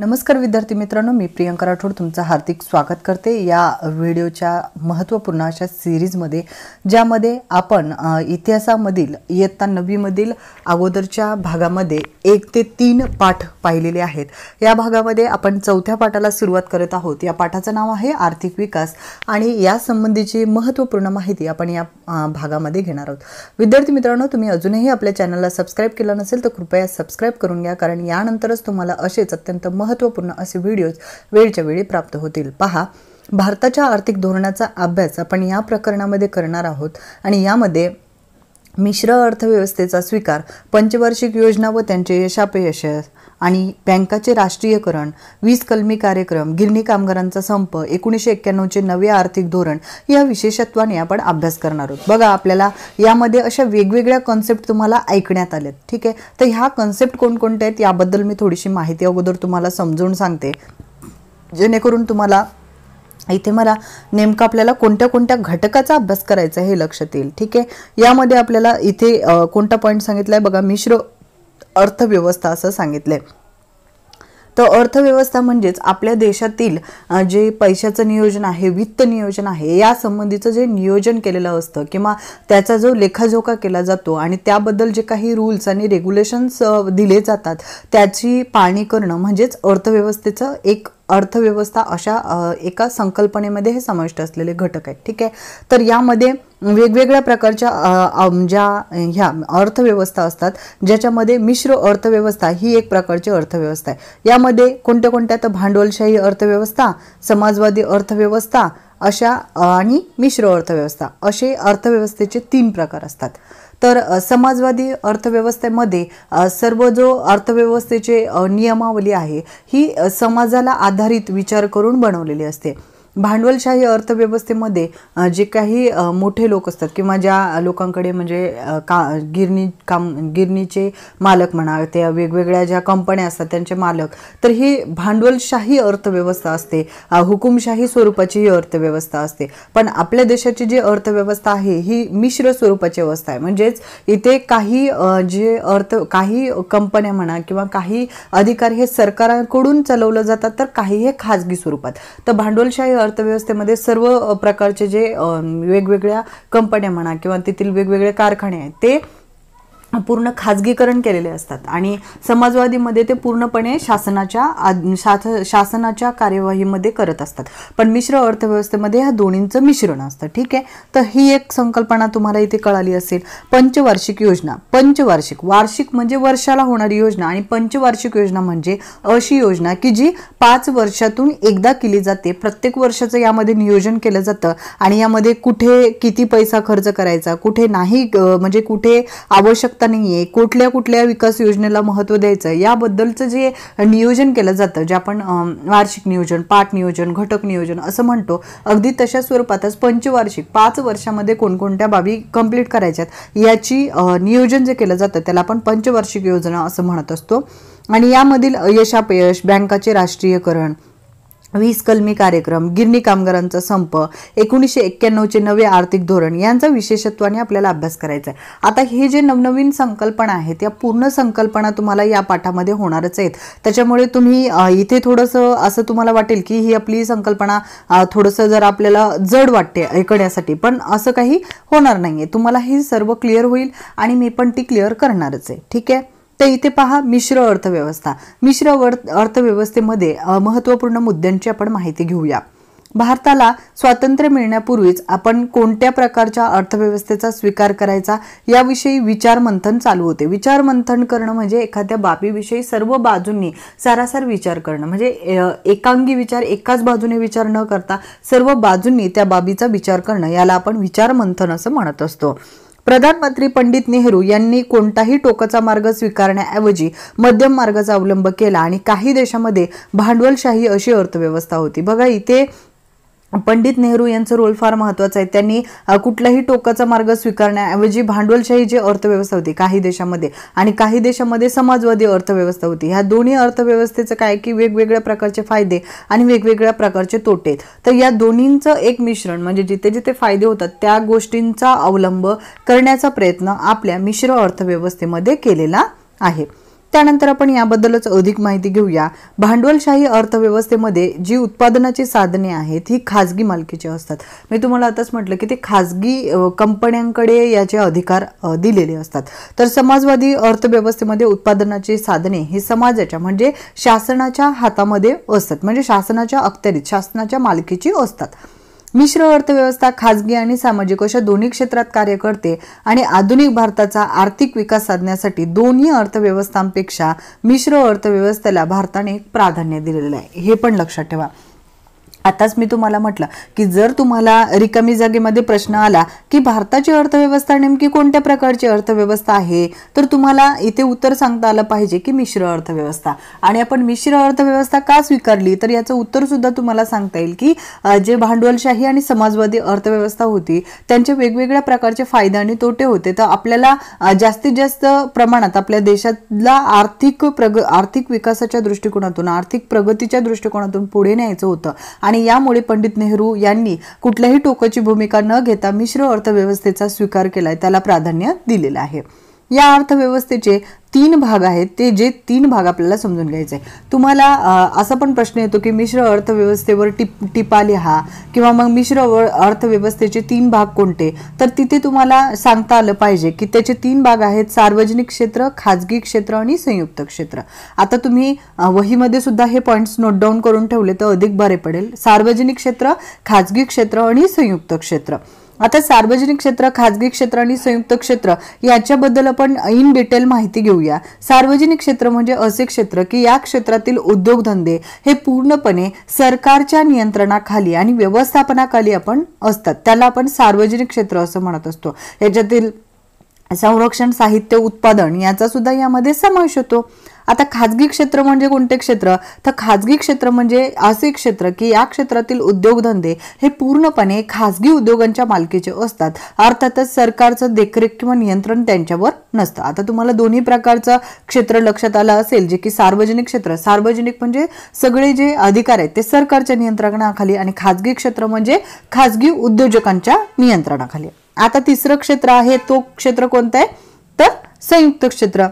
नमस्कार विद्यार्थी मित्रांनो मी प्रियंका राठोड तुमचं हार्दिक स्वागत करते या व्हिडिओच्या महत्त्वपूर्ण अशा सिरीजमध्ये ज्यामध्ये आपण इतिहासामधील इयत्ता नवीमधील अगोदरच्या भागामध्ये एक ते तीन पाठ पाहिलेले आहेत या भागामध्ये आपण चौथ्या पाठाला सुरुवात करत आहोत या पाठाचं नाव आहे आर्थिक विकास आणि यासंबंधीची महत्त्वपूर्ण माहिती आपण या भागामध्ये घेणार आहोत विद्यार्थी मित्रांनो तुम्ही अजूनही आपल्या चॅनलला सबस्क्राईब केलं नसेल तर कृपया सबस्क्राईब करून घ्या कारण यानंतरच तुम्हाला असेच अत्यंत महत्त्वपूर्ण असे व्हिडिओज वेळच्या वेळी प्राप्त होतील पहा भारताच्या आर्थिक धोरणाचा अभ्यास आपण या प्रकरणामध्ये करणार आहोत आणि यामध्ये मिश्र अर्थव्यवस्थेचा स्वीकार पंचवार्षिक योजना व त्यांचे यशापयश आणि बँकाचे राष्ट्रीयकरण वीज कलमी कार्यक्रम गिरणी कामगारांचा संप एकोणीसशे एक्क्याण्णवचे नवे आर्थिक धोरण या विशेषत्वाने आपण अभ्यास करणार आहोत बघा आपल्याला यामध्ये अशा वेगवेगळ्या कॉन्सेप्ट तुम्हाला ऐकण्यात आल्यात ठीक आहे तर ह्या कॉन्सेप्ट कोणकोणत्या आहेत याबद्दल मी थोडीशी माहिती अगोदर तुम्हाला समजून सांगते जेणेकरून तुम्हाला इथे मला नेमकं आपल्याला कोणत्या कोणत्या घटकाचा अभ्यास करायचा हे लक्षात येईल ठीक आहे यामध्ये आपल्याला इथे कोणता पॉईंट सांगितलाय बघा मिश्र अर्थव्यवस्था असं सांगितलंय तर अर्थव्यवस्था म्हणजेच आपल्या देशातील जे पैशाचं नियोजन आहे वित्त नियोजन आहे या संबंधीचं जे नियोजन केलेलं असतं किंवा त्याचा जो लेखाजोखा केला जातो आणि त्याबद्दल जे काही रूल्स आणि रेग्युलेशन्स दिले जातात त्याची पाळणी करणं म्हणजेच अर्थव्यवस्थेचं एक अर्थव्यवस्था अशा एका संकल्पनेमध्ये हे समाविष्ट असलेले घटक आहेत ठीक आहे तर यामध्ये वेगवेगळ्या प्रकारच्या ज्या ह्या अर्थव्यवस्था असतात ज्याच्यामध्ये मिश्र अर्थव्यवस्था ही एक प्रकारची अर्थव्यवस्था आहे यामध्ये कोणत्या कोणत्या तर भांडवलशाही अर्थव्यवस्था समाजवादी अर्थव्यवस्था अशा आणि मिश्र अर्थव्यवस्था असे अर्थव्यवस्थेचे तीन प्रकार असतात तर समाजवादी अर्थव्यवस्थेमध्ये सर्व जो अर्थव्यवस्थेचे नियमावली आहे ही समाजाला आधारित विचार करून बनवलेली असते भांडवलशाही अर्थव्यवस्थेमध्ये जे काही मोठे लोक असतात किंवा ज्या लोकांकडे म्हणजे का गिरणी काम गिरणीचे मालक म्हणा त्या वेगवेगळ्या ज्या कंपन्या असतात त्यांचे मालक तर ही भांडवलशाही अर्थव्यवस्था असते हुकुमशाही स्वरूपाची ही अर्थव्यवस्था असते पण आपल्या देशाची जी अर्थव्यवस्था आहे ही मिश्र स्वरूपाची अवस्था आहे म्हणजेच इथे काही जे अर्थ काही कंपन्या म्हणा किंवा काही अधिकार हे सरकारकडून चालवलं जातात तर काही हे खाजगी स्वरूपात तर भांडवलशाही अर्थव्यवस्थेमध्ये सर्व प्रकारचे जे वेगवेगळ्या कंपन्या म्हणा किंवा तेथील वेगवेगळे कारखाने आहेत ते पूर्ण खाजगीकरण केलेले असतात आणि समाजवादीमध्ये ते पूर्णपणे शासनाच्या शासनाच्या कार्यवाहीमध्ये करत असतात पण मिश्र अर्थव्यवस्थेमध्ये ह्या दोन्हींचं मिश्रण असतं ठीक आहे तर ही एक संकल्पना तुम्हाला इथे कळाली असेल पंचवार्षिक योजना पंचवार्षिक वार्षिक म्हणजे वर्षाला होणारी योजना आणि पंचवार्षिक योजना म्हणजे अशी योजना की जी पाच वर्षातून एकदा केली जाते प्रत्येक वर्षाचं यामध्ये नियोजन केलं जातं आणि यामध्ये कुठे किती पैसा खर्च करायचा कुठे नाही म्हणजे कुठे आवश्यक शकता नाही आहे कुठल्या कुठल्या विकास योजनेला महत्त्व द्यायचं याबद्दलचं जे नियोजन केलं जातं जे आपण वार्षिक नियोजन पाठ नियोजन घटक नियोजन असं म्हणतो अगदी तशा स्वरूपातच पंचवार्षिक पाच वर्षामध्ये कोणकोणत्या बाबी कंप्लीट करायच्यात याची नियोजन जे केलं जातं त्याला आपण पंचवार्षिक योजना असं म्हणत असतो आणि यामधील यशापयश बँकाचे राष्ट्रीयकरण वीस कलमी कार्यक्रम गिरणी कामगारांचा संप एकोणीसशे एक्क्याण्णवचे नवे आर्थिक धोरण यांचा विशेषत्वाने आपल्याला अभ्यास करायचा आहे आता हे जे नवनवीन संकल्पना आहेत या पूर्ण संकल्पना तुम्हाला या पाठामध्ये होणारच आहेत त्याच्यामुळे तुम्ही इथे थोडंसं असं तुम्हाला वाटेल की ही आपली संकल्पना थोडंसं जर आपल्याला जड वाटते ऐकण्यासाठी पण असं काही होणार नाही आहे तुम्हाला हे सर्व क्लिअर होईल आणि मी पण ती क्लिअर करणारच आहे ठीक आहे तर इथे पहा मिश्र अर्थव्यवस्था मिश्र अर्थव्यवस्थेमध्ये महत्त्वपूर्ण मुद्द्यांची आपण माहिती घेऊया भारताला स्वातंत्र्य मिळण्यापूर्वीच आपण कोणत्या प्रकारच्या अर्थव्यवस्थेचा स्वीकार करायचा याविषयी विचारमंथन चालू होते विचारमंथन करणं म्हणजे एखाद्या बाबीविषयी सर्व बाजूंनी सारासार विचार करणं म्हणजे एकांगी विचार एकाच बाजूने विचार न करता सर्व बाजूंनी त्या बाबीचा विचार करणं याला आपण विचारमंथन असं म्हणत असतो प्रधानमंत्री पंडित नेहरू यांनी कोणताही टोकाचा मार्ग स्वीकारण्याऐवजी मध्यम मार्गाचा अवलंब केला आणि काही देशामध्ये भांडवलशाही अशी अर्थव्यवस्था होती बघा इथे पंडित नेहरू यांचं रोल फार महत्वाचा आहे त्यांनी कुठलाही टोकाचा मार्ग स्वीकारण्याऐवजी भांडवलशाही जी अर्थव्यवस्था होती काही देशामध्ये आणि काही देशामध्ये समाजवादी अर्थव्यवस्था होती ह्या दोन्ही अर्थव्यवस्थेचं काय की वेगवेगळ्या प्रकारचे फायदे आणि वेगवेगळ्या प्रकारचे तोटे तर या दोन्हींचं एक मिश्रण म्हणजे जिथे जिथे फायदे होतात त्या गोष्टींचा अवलंब करण्याचा प्रयत्न आपल्या मिश्र अर्थव्यवस्थेमध्ये केलेला आहे त्यानंतर आपण याबद्दलच अधिक माहिती घेऊया भांडवलशाही अर्थव्यवस्थेमध्ये जी उत्पादनाची साधने आहेत ही खाजगी मालकीची असतात मी तुम्हाला आताच म्हटलं की ते खाजगी कंपन्यांकडे याचे अधिकार दिलेले असतात तर समाजवादी अर्थव्यवस्थेमध्ये उत्पादनाची साधने हे समाजाच्या म्हणजे शासनाच्या हातामध्ये असतात म्हणजे शासनाच्या अखत्यारीत शासनाच्या मालकीची असतात मिश्र अर्थव्यवस्था खाजगी आणि सामाजिक अशा दोन्ही क्षेत्रात कार्य करते आणि आधुनिक भारताचा आर्थिक विकास साधण्यासाठी दोन्ही अर्थव्यवस्थांपेक्षा मिश्र अर्थव्यवस्थेला भारताने प्राधान्य दिलेलं आहे हे पण लक्षात ठेवा आताच मी तुम्हाला म्हटलं की जर तुम्हाला रिकामी जागेमध्ये प्रश्न आला की भारताची अर्थव्यवस्था नेमकी कोणत्या प्रकारची अर्थव्यवस्था आहे तर तुम्हाला इथे उत्तर सांगता आलं पाहिजे की मिश्र अर्थव्यवस्था आणि आपण मिश्र अर्थव्यवस्था का स्वीकारली तर याचं उत्तर सुद्धा तुम्हाला सांगता येईल की जे भांडवलशाही आणि समाजवादी अर्थव्यवस्था होती त्यांचे वेगवेगळ्या प्रकारचे फायदे आणि तोटे होते तर आपल्याला जास्तीत जास्त प्रमाणात आपल्या देशातला आर्थिक प्रग आर्थिक विकासाच्या दृष्टिकोनातून आर्थिक प्रगतीच्या दृष्टिकोनातून पुढे न्यायचं होतं आणि आणि यामुळे पंडित नेहरू यांनी कुठल्याही टोकाची भूमिका न घेता मिश्र अर्थव्यवस्थेचा स्वीकार केलाय त्याला प्राधान्य दिलेलं आहे या अर्थव्यवस्थेचे तीन भाग आहेत ते जे तीन भाग आपल्याला समजून घ्यायचे आहे तुम्हाला असा पण प्रश्न येतो की मिश्र अर्थव्यवस्थेवर टिप टिपा लिहा किंवा मग मिश्र अर्थव्यवस्थेचे तीन भाग कोणते तर तिथे तुम्हाला सांगता आलं पाहिजे की त्याचे तीन भाग आहेत सार्वजनिक क्षेत्र खाजगी क्षेत्र आणि संयुक्त क्षेत्र आता तुम्ही वहीमध्ये सुद्धा हे पॉईंट्स नोट डाऊन करून ठेवले तर अधिक बरे पडेल सार्वजनिक क्षेत्र खाजगी क्षेत्र आणि संयुक्त क्षेत्र आता सार्वजनिक क्षेत्र खाजगी क्षेत्र आणि संयुक्त क्षेत्र याच्याबद्दल आपण इन डिटेल माहिती घेऊया सार्वजनिक क्षेत्र म्हणजे असे क्षेत्र की या क्षेत्रातील उद्योगधंदे हे पूर्णपणे सरकारच्या नियंत्रणाखाली आणि व्यवस्थापनाखाली आपण असतात त्याला आपण सार्वजनिक क्षेत्र असं म्हणत असतो याच्यातील संरक्षण साहित्य उत्पादन याचा सुद्धा यामध्ये समावेश होतो आता खाजगी क्षेत्र म्हणजे कोणते क्षेत्र तर खाजगी क्षेत्र म्हणजे असे क्षेत्र की या क्षेत्रातील उद्योगधंदे हे पूर्णपणे खाजगी उद्योगांच्या मालकीचे असतात अर्थातच सरकारचं देखरेख किंवा नियंत्रण त्यांच्यावर नसतं आता तुम्हाला दोन्ही प्रकारचं क्षेत्र लक्षात आलं असेल जे की सार्वजनिक क्षेत्र सार्वजनिक म्हणजे सगळे जे अधिकार आहेत ते सरकारच्या नियंत्रणाखाली आणि खाजगी क्षेत्र म्हणजे खाजगी उद्योजकांच्या नियंत्रणाखाली आता तिसरं क्षेत्र आहे तो क्षेत्र कोणतं आहे तर संयुक्त क्षेत्र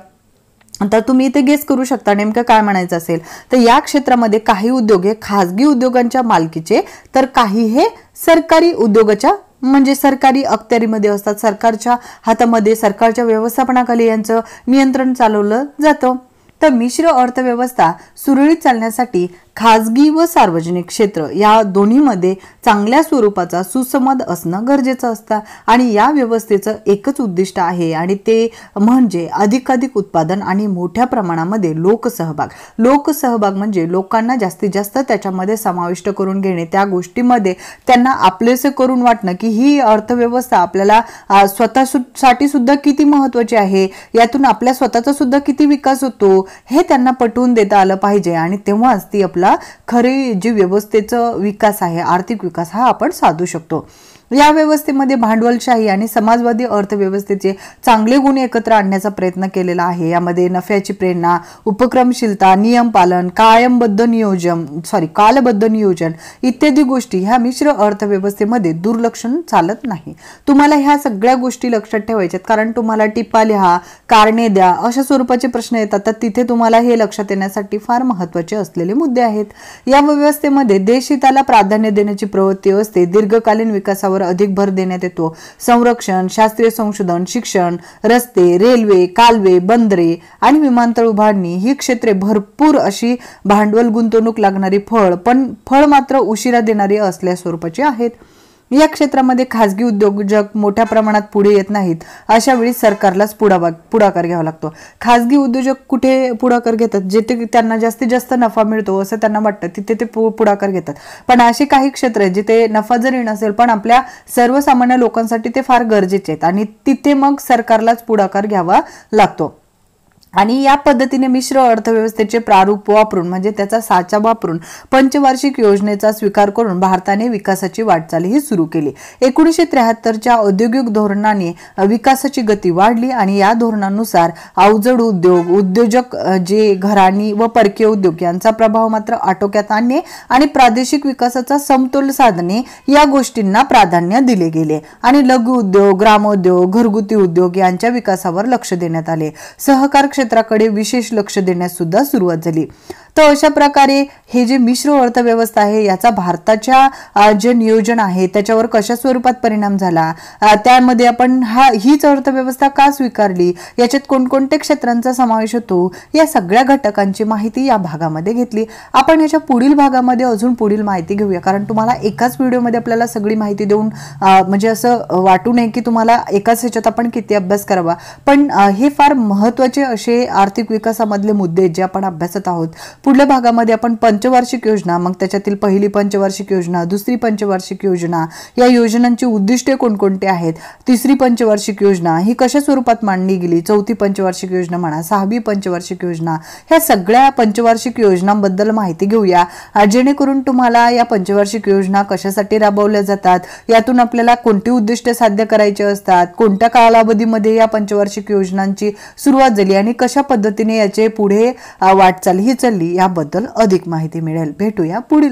आता तुम्ही इथे गेस करू शकता नेमकं काय म्हणायचं असेल तर या क्षेत्रामध्ये काही उद्योग हे खाजगी उद्योगांच्या मालकीचे तर काही हे सरकारी उद्योगाच्या म्हणजे सरकारी अखत्यारीमध्ये असतात सरकारच्या हातामध्ये सरकारच्या व्यवस्थापनाखाली यांचं नियंत्रण चालवलं जातं तर मिश्र अर्थव्यवस्था सुरळीत चालण्यासाठी खाजगी व सार्वजनिक क्षेत्र या दोन्हीमध्ये चांगल्या स्वरूपाचा सुसंवाद असणं गरजेचं असतं आणि या व्यवस्थेचं एकच उद्दिष्ट आहे आणि ते म्हणजे अधिकाधिक उत्पादन आणि मोठ्या प्रमाणामध्ये लोकसहभाग लोकसहभाग म्हणजे लोकांना जास्तीत जास्त त्याच्यामध्ये समाविष्ट करून घेणे त्या गोष्टीमध्ये त्यांना आपलेसे करून वाटणं की ही अर्थव्यवस्था आपल्याला स्वतःसाठी सुद्धा किती महत्त्वाची आहे यातून आपल्या स्वतःचा सुद्धा किती विकास होतो हे त्यांना पटवून देता आलं पाहिजे आणि तेव्हाच ती आपला आपल्याला खरी जी व्यवस्थेचं विकास आहे आर्थिक विकास हा आपण साधू शकतो या व्यवस्थेमध्ये भांडवलशाही आणि समाजवादी अर्थव्यवस्थेचे चांगले गुण एकत्र आणण्याचा प्रयत्न केलेला आहे यामध्ये नफ्याची प्रेरणा उपक्रमशीलता नियम पालन कायमबद्ध नियोजन सॉरी कालबद्ध नियोजन इत्यादी गोष्टी ह्या मिश्र अर्थव्यवस्थेमध्ये दुर्लक्षण चालत नाही तुम्हाला ह्या सगळ्या गोष्टी लक्षात ठेवायच्यात कारण तुम्हाला टिपा लिहा कारणे द्या अशा स्वरूपाचे प्रश्न येतात तर तिथे तुम्हाला हे लक्षात येण्यासाठी फार महत्वाचे असलेले मुद्दे आहेत या व्यवस्थेमध्ये देशहिताला प्राधान्य देण्याची प्रवृत्ती असते दीर्घकालीन विकासावर अधिक भर देण्यात येतो संरक्षण शास्त्रीय संशोधन शिक्षण रस्ते रेल्वे कालवे बंदरे आणि विमानतळ उभारणी ही क्षेत्रे भरपूर अशी भांडवल गुंतवणूक लागणारी फळ पण फळ मात्र उशिरा देणारी असल्या स्वरूपाची आहेत या क्षेत्रामध्ये खासगी उद्योजक मोठ्या प्रमाणात पुढे येत नाहीत अशा वेळी सरकारलाच पुढावा पुढाकार घ्यावा लागतो खासगी उद्योजक कुठे पुढाकार घेतात जेथे त्यांना जास्तीत जास्त नफा मिळतो असं त्यांना वाटतं तिथे ते पुढाकार घेतात पण असे काही क्षेत्र आहेत जिथे नफा जरी नसेल पण आपल्या सर्वसामान्य लोकांसाठी ते फार गरजेचे आहेत आणि तिथे मग सरकारलाच पुढाकार घ्यावा लागतो आणि या पद्धतीने मिश्र अर्थव्यवस्थेचे प्रारूप वापरून म्हणजे त्याचा साचा वापरून पंचवार्षिक योजनेचा स्वीकार करून भारताने विकासाची वाटचालही सुरू केली एकोणीसशे त्र्याहत्तरच्या औद्योगिक धोरणाने विकासाची गती वाढली आणि या धोरणानुसार अवजड उद्योग उद्योजक जे घराणी व परकीय उद्योग यांचा प्रभाव मात्र आटोक्यात आणणे आणि प्रादेशिक विकासाचा समतोल साधणे या गोष्टींना प्राधान्य दिले गेले आणि लघु उद्योग ग्रामोद्योग घरगुती उद्योग यांच्या विकासावर लक्ष देण्यात आले सहकार क्षेत्राकडे विशेष लक्ष देण्यास सुद्धा सुरुवात झाली तर अशा प्रकारे हे जे मिश्र अर्थव्यवस्था आहे याचा भारताच्या जे नियोजन आहे त्याच्यावर कशा स्वरूपात परिणाम झाला त्यामध्ये आपण हा हीच अर्थव्यवस्था का स्वीकारली याच्यात कोणकोणत्या क्षेत्रांचा समावेश होतो या सगळ्या घटकांची माहिती या भागामध्ये घेतली आपण याच्या पुढील भागामध्ये अजून पुढील माहिती घेऊया कारण तुम्हाला एकाच व्हिडिओमध्ये आपल्याला सगळी माहिती देऊन म्हणजे असं वाटू नये की तुम्हाला एकाच ह्याच्यात आपण किती अभ्यास करावा पण हे फार महत्त्वाचे असे आर्थिक विकासामधले मुद्दे जे आपण अभ्यासत आहोत पुढल्या भागामध्ये आपण पंचवार्षिक योजना मग त्याच्यातील पहिली पंचवार्षिक योजना दुसरी पंचवार्षिक योजना या योजनांची उद्दिष्टे कोणकोणती आहेत तिसरी पंचवार्षिक योजना ही कशा स्वरूपात मांडली गेली चौथी पंचवार्षिक योजना म्हणा सहावी पंचवार्षिक योजना ह्या सगळ्या पंचवार्षिक योजनांबद्दल माहिती घेऊया जेणेकरून तुम्हाला या पंचवार्षिक योजना कशासाठी राबवल्या जातात यातून आपल्याला कोणती उद्दिष्टे साध्य करायचे असतात कोणत्या कालावधीमध्ये या पंचवार्षिक योजनांची सुरुवात झाली आणि कशा पद्धतीने याचे पुढे वाटचाल ही चालली याबद्दल अधिक माहिती मिळेल भेटूया पुढील